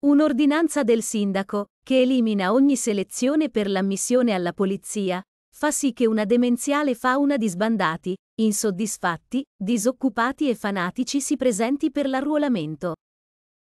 Un'ordinanza del sindaco, che elimina ogni selezione per l'ammissione alla polizia, fa sì che una demenziale fauna di sbandati, insoddisfatti, disoccupati e fanatici si presenti per l'arruolamento.